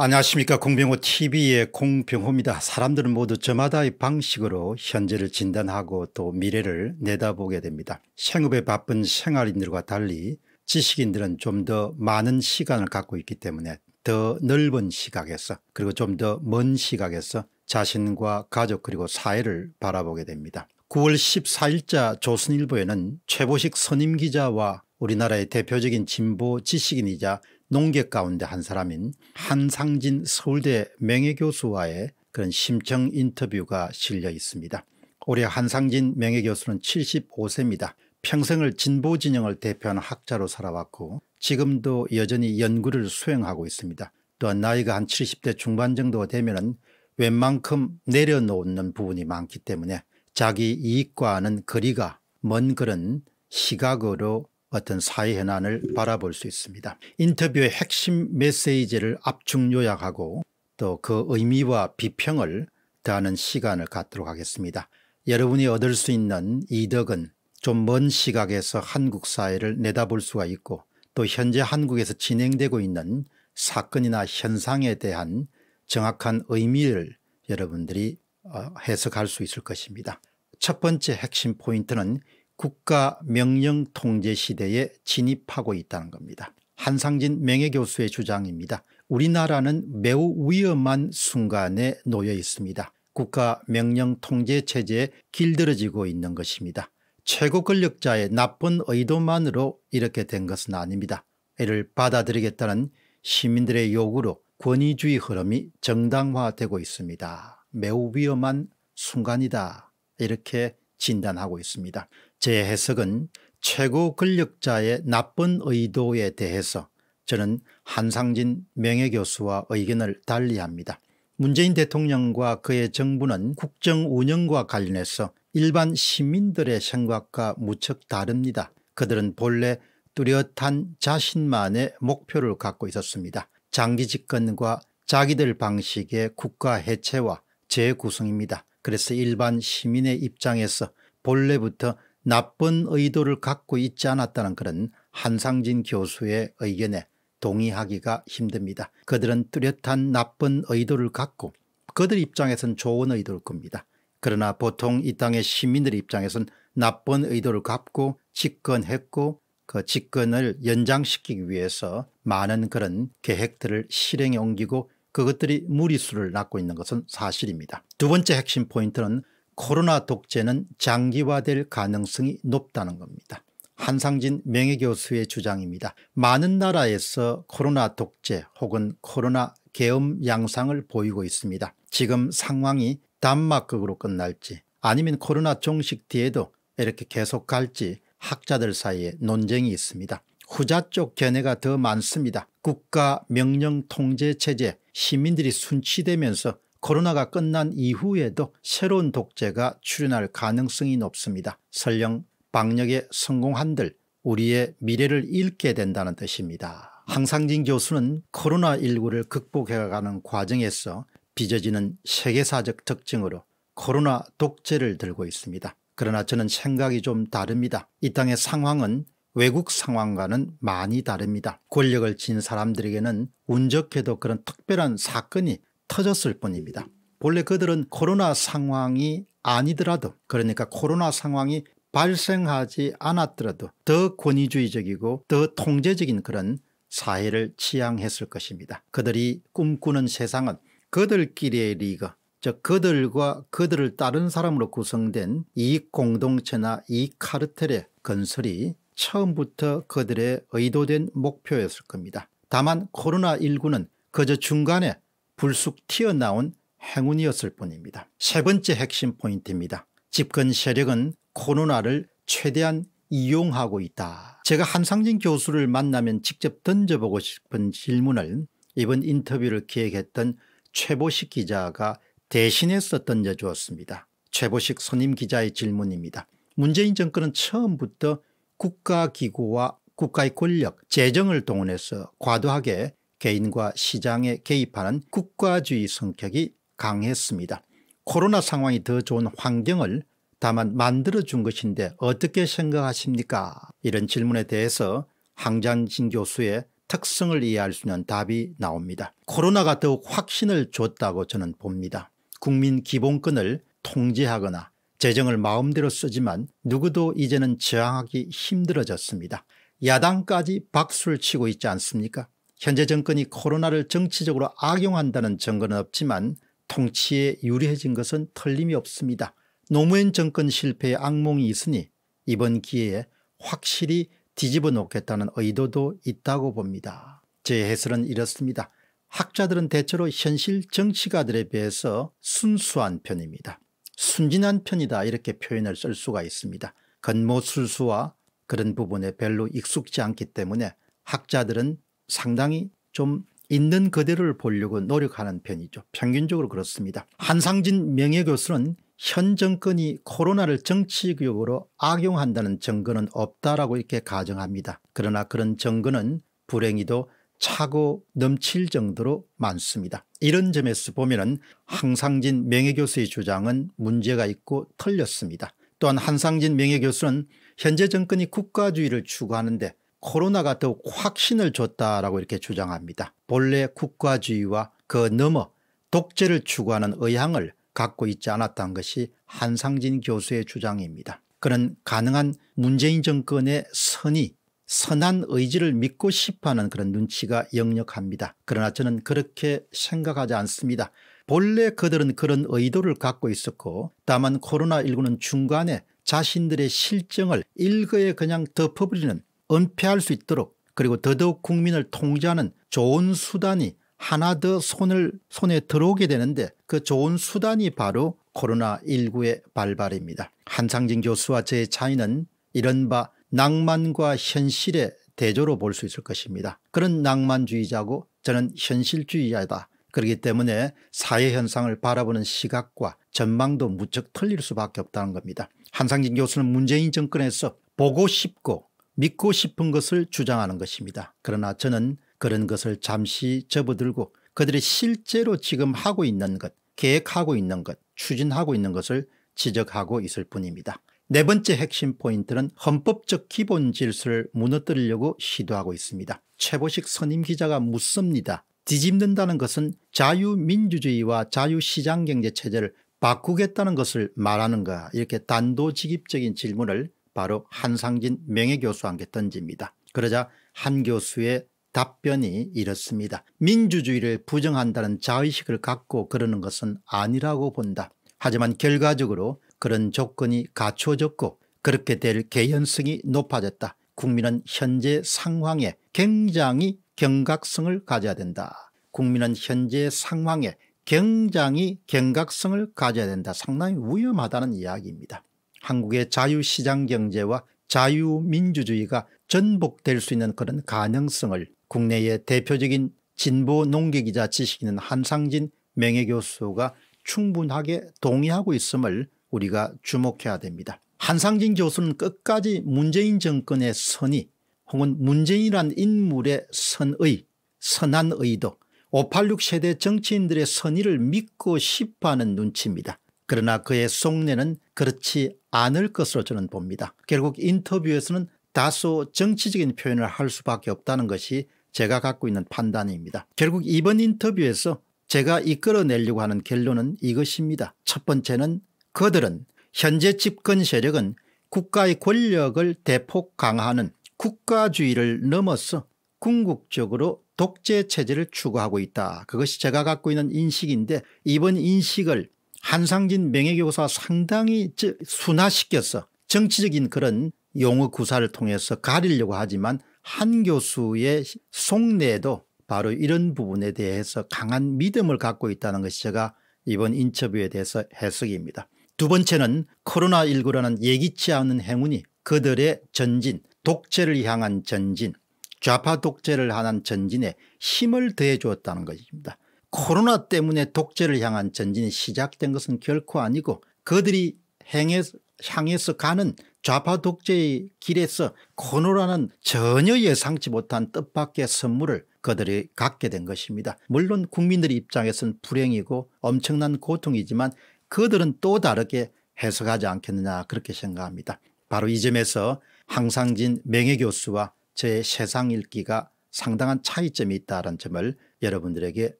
안녕하십니까 공병호 tv의 공병호입니다. 사람들은 모두 저마다의 방식으로 현재를 진단하고 또 미래를 내다보게 됩니다. 생업에 바쁜 생활인들과 달리 지식인들은 좀 더 많은 시간을 갖고 있기 때문에 더 넓은 시각에서 그리고 좀 더 먼 시각에서 자신과 가족 그리고 사회를 바라보게 됩니다. 9월 14일자 조선일보에는 최보식 선임 기자와 우리나라의 대표적인 진보 지식인이자 농객 가운데 한 사람인 한상진 서울대 명예교수와의 그런 심청 인터뷰가 실려 있습니다. 올해 한상진 명예교수는 75세입니다. 평생을 진보 진영을 대표하는 학자로 살아왔고 지금도 여전히 연구를 수행하고 있습니다. 또한 나이가 한 70대 중반 정도가 되면 웬만큼 내려놓는 부분이 많기 때문에 자기 이익과는 거리가 먼 그런 시각으로 어떤 사회 현안을 바라볼 수 있습니다. 인터뷰의 핵심 메시지를 압축 요약하고 또 그 의미와 비평을 더하는 시간을 갖도록 하겠습니다. 여러분이 얻을 수 있는 이득은 좀 먼 시각에서 한국 사회를 내다볼 수가 있고 또 현재 한국에서 진행되고 있는 사건이나 현상에 대한 정확한 의미를 여러분들이 어, 해석할 수 있을 것입니다. 첫 번째 핵심 포인트는 국가 명령 통제 시대에 진입하고 있다는 겁니다. 한상진 명예교수의 주장입니다. 우리나라는 매우 위험한 순간에 놓여 있습니다. 국가 명령 통제 체제에 길들여지고 있는 것입니다. 최고 권력자의 나쁜 의도만으로 이렇게 된 것은 아닙니다. 이를 받아들이겠다는 시민들의 요구로 권위주의 흐름이 정당화되고 있습니다. 매우 위험한 순간이다 이렇게 진단하고 있습니다. 제 해석은 최고 권력자의 나쁜 의도에 대해서 저는 한상진 명예교수와 의견을 달리합니다. 문재인 대통령과 그의 정부는 국정 운영과 관련해서 일반 시민들의 생각과 무척 다릅니다. 그들은 본래 뚜렷한 자신만의 목표를 갖고 있었습니다. 장기 집권과 자기들 방식의 국가 해체와 재구성입니다. 그래서 일반 시민의 입장에서 본래부터 나쁜 의도를 갖고 있지 않았다는 그런 한상진 교수의 의견에 동의하기가 힘듭니다. 그들은 뚜렷한 나쁜 의도를 갖고 그들 입장에선 좋은 의도일 겁니다. 그러나 보통 이 땅의 시민들 입장에선 나쁜 의도를 갖고 집권했고 그 집권을 연장시키기 위해서 많은 그런 계획들을 실행에 옮기고 그것들이 무리수를 낳고 있는 것은 사실입니다. 두 번째 핵심 포인트는 코로나 독재는 장기화될 가능성이 높다는 겁니다. 한상진 명예교수의 주장입니다. 많은 나라에서 코로나 독재 혹은 코로나 계엄 양상을 보이고 있습니다. 지금 상황이 단막극으로 끝날지 아니면 코로나 종식 뒤에도 이렇게 계속 갈지 학자들 사이에 논쟁이 있습니다. 후자 쪽 견해가 더 많습니다. 국가 명령 통제 체제 시민들이 순치되면서 코로나가 끝난 이후에도 새로운 독재가 출현할 가능성이 높습니다. 설령 방역에 성공한들 우리의 미래를 잃게 된다는 뜻입니다. 항상진 교수는 코로나19를 극복해가는 과정에서 빚어지는 세계사적 특징으로 코로나 독재를 들고 있습니다. 그러나 저는 생각이 좀 다릅니다. 이 땅의 상황은 외국 상황과는 많이 다릅니다. 권력을 진 사람들에게는 운 좋게도 그런 특별한 사건이 터졌을 뿐입니다. 본래 그들은 코로나 상황이 아니더라도 그러니까 코로나 상황이 발생하지 않았더라도 더 권위주의적이고 더 통제적인 그런 사회를 지향했을 것입니다. 그들이 꿈꾸는 세상은 그들끼리의 리그 즉 그들과 그들을 따른 사람으로 구성된 이 공동체나 이 카르텔의 건설이 처음부터 그들의 의도된 목표였을 겁니다. 다만 코로나19는 그저 중간에 불쑥 튀어나온 행운이었을 뿐입니다. 세 번째 핵심 포인트입니다. 집권 세력은 코로나를 최대한 이용하고 있다. 제가 한상진 교수를 만나면 직접 던져보고 싶은 질문을 이번 인터뷰를 기획했던 최보식 기자가 대신해서 던져주었습니다. 최보식 선임 기자의 질문입니다. 문재인 정권은 처음부터 국가기구와 국가의 권력, 재정을 동원해서 과도하게 개인과 시장에 개입하는 국가주의 성격이 강했습니다. 코로나 상황이 더 좋은 환경을 다만 만들어준 것인데 어떻게 생각하십니까? 이런 질문에 대해서 황장진 교수의 특성을 이해할 수 있는 답이 나옵니다. 코로나가 더욱 확신을 줬다고 저는 봅니다. 국민 기본권을 통제하거나 재정을 마음대로 쓰지만 누구도 이제는 저항하기 힘들어졌습니다. 야당까지 박수를 치고 있지 않습니까? 현재 정권이 코로나를 정치적으로 악용한다는 증거는 없지만 통치에 유리해진 것은 틀림이 없습니다. 노무현 정권 실패의 악몽이 있으니 이번 기회에 확실히 뒤집어 놓겠다는 의도도 있다고 봅니다. 제 해설은 이렇습니다. 학자들은 대체로 현실 정치가들에 비해서 순수한 편입니다. 순진한 편이다 이렇게 표현을 쓸 수가 있습니다. 건모술수와 그런 부분에 별로 익숙지 않기 때문에 학자들은 상당히 좀 있는 그대로를 보려고 노력하는 편이죠. 평균적으로 그렇습니다. 한상진 명예교수는 현 정권이 코로나를 정치교육으로 악용한다는 증거는 없다라고 이렇게 가정합니다. 그러나 그런 증거는 불행히도 차고 넘칠 정도로 많습니다. 이런 점에서 보면 은 한상진 명예교수의 주장은 문제가 있고 틀렸습니다. 또한 한상진 명예교수는 현재 정권이 국가주의를 추구하는데 코로나가 더욱 확신을 줬다라고 이렇게 주장합니다. 본래 국가주의와 그 넘어 독재를 추구하는 의향을 갖고 있지 않았다는 것이 한상진 교수의 주장입니다. 그는 가능한 문재인 정권의 선의 선한 의지를 믿고 싶어하는 그런 눈치가 역력합니다. 그러나 저는 그렇게 생각하지 않습니다. 본래 그들은 그런 의도를 갖고 있었고 다만 코로나19는 중간에 자신들의 실정을 일거에 그냥 덮어버리는 은폐할 수 있도록 그리고 더더욱 국민을 통제하는 좋은 수단이 하나 더 손을 손에 들어오게 되는데 그 좋은 수단이 바로 코로나19의 발발입니다. 한상진 교수와 제 차이는 이른바 낭만과 현실의 대조로 볼 수 있을 것입니다. 그런 낭만주의자고 저는 현실주의자다. 그렇기 때문에 사회 현상을 바라보는 시각과 전망도 무척 틀릴 수밖에 없다는 겁니다. 한상진 교수는 문재인 정권에서 보고 싶고 믿고 싶은 것을 주장하는 것입니다. 그러나 저는 그런 것을 잠시 접어들고 그들이 실제로 지금 하고 있는 것 계획하고 있는 것 추진하고 있는 것을 지적하고 있을 뿐입니다. 네 번째 핵심 포인트는 헌법적 기본 질서를 무너뜨리려고 시도하고 있습니다. 최보식 선임 기자가 묻습니다. 뒤집는다는 것은 자유민주주의와 자유시장경제체제를 바꾸겠다는 것을 말하는가 이렇게 단도직입적인 질문을 바로 한상진 명예교수한테 던집니다. 그러자 한 교수의 답변이 이렇습니다. 민주주의를 부정한다는 자의식을 갖고 그러는 것은 아니라고 본다. 하지만 결과적으로 그런 조건이 갖춰졌고 그렇게 될 개연성이 높아졌다. 국민은 현재 상황에 굉장히 경각성을 가져야 된다. 국민은 현재 상황에 굉장히 경각성을 가져야 된다. 상당히 위험하다는 이야기입니다. 한국의 자유시장 경제와 자유민주주의가 전복될 수 있는 그런 가능성을 국내의 대표적인 진보 농기기자 지식인은 한상진 명예교수가 충분하게 동의하고 있음을 우리가 주목해야 됩니다. 한상진 교수는 끝까지 문재인 정권의 선의 혹은 문재인이란 인물의 선의 선한 의도 586 세대 정치인들의 선의를 믿고 싶어하는 눈치입니다. 그러나 그의 속내는 그렇지 않을 것으로 저는 봅니다. 결국 인터뷰에서는 다소 정치적인 표현을 할 수밖에 없다는 것이 제가 갖고 있는 판단입니다. 결국 이번 인터뷰에서 제가 이끌어내려고 하는 결론은 이것입니다. 첫 번째는 그들은 현재 집권 세력은 국가의 권력을 대폭 강화하는 국가주의를 넘어서 궁극적으로 독재 체제를 추구하고 있다. 그것이 제가 갖고 있는 인식인데 이번 인식을 한상진 명예교사 상당히 순화시켜서 정치적인 그런 용어 구사를 통해서 가리려고 하지만 한 교수의 속내도 바로 이런 부분에 대해서 강한 믿음을 갖고 있다는 것이 제가 이번 인터뷰에 대해서 해석입니다. 두 번째는 코로나19라는 예기치 않은 행운이 그들의 전진 독재를 향한 전진 좌파 독재를 향한 전진에 힘을 더해 주었다는 것입니다. 코로나 때문에 독재를 향한 전진이 시작된 것은 결코 아니고 그들이 행해 향해서 가는 좌파 독재의 길에서 코노라는 전혀 예상치 못한 뜻밖의 선물을 그들이 갖게 된 것입니다. 물론 국민들 의 입장에서는 불행이고 엄청난 고통이지만 그들은 또 다르게 해석하지 않겠느냐 그렇게 생각합니다. 바로 이 점에서 항상진 명예교수와 저의 세상 읽기가 상당한 차이점이 있다는 점을 여러분들에게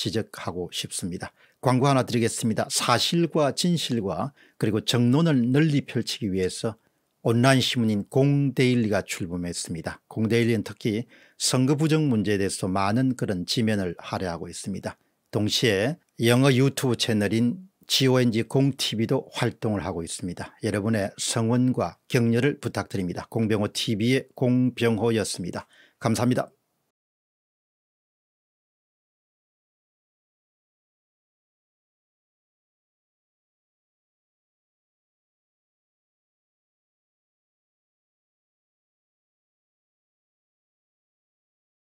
지적하고 싶습니다. 광고 하나 드리겠습니다. 사실과 진실과 그리고 정론을 널리 펼치기 위해서 온라인 신문인 공데일리가 출범했습니다. 공데일리는 특히 선거 부정 문제에 대해서 많은 그런 지면을 할애하고 있습니다. 동시에 영어 유튜브 채널인 GONG 공TV도 활동을 하고 있습니다. 여러분의 성원과 격려를 부탁드립니다. 공병호TV의 공병호였습니다. 감사합니다.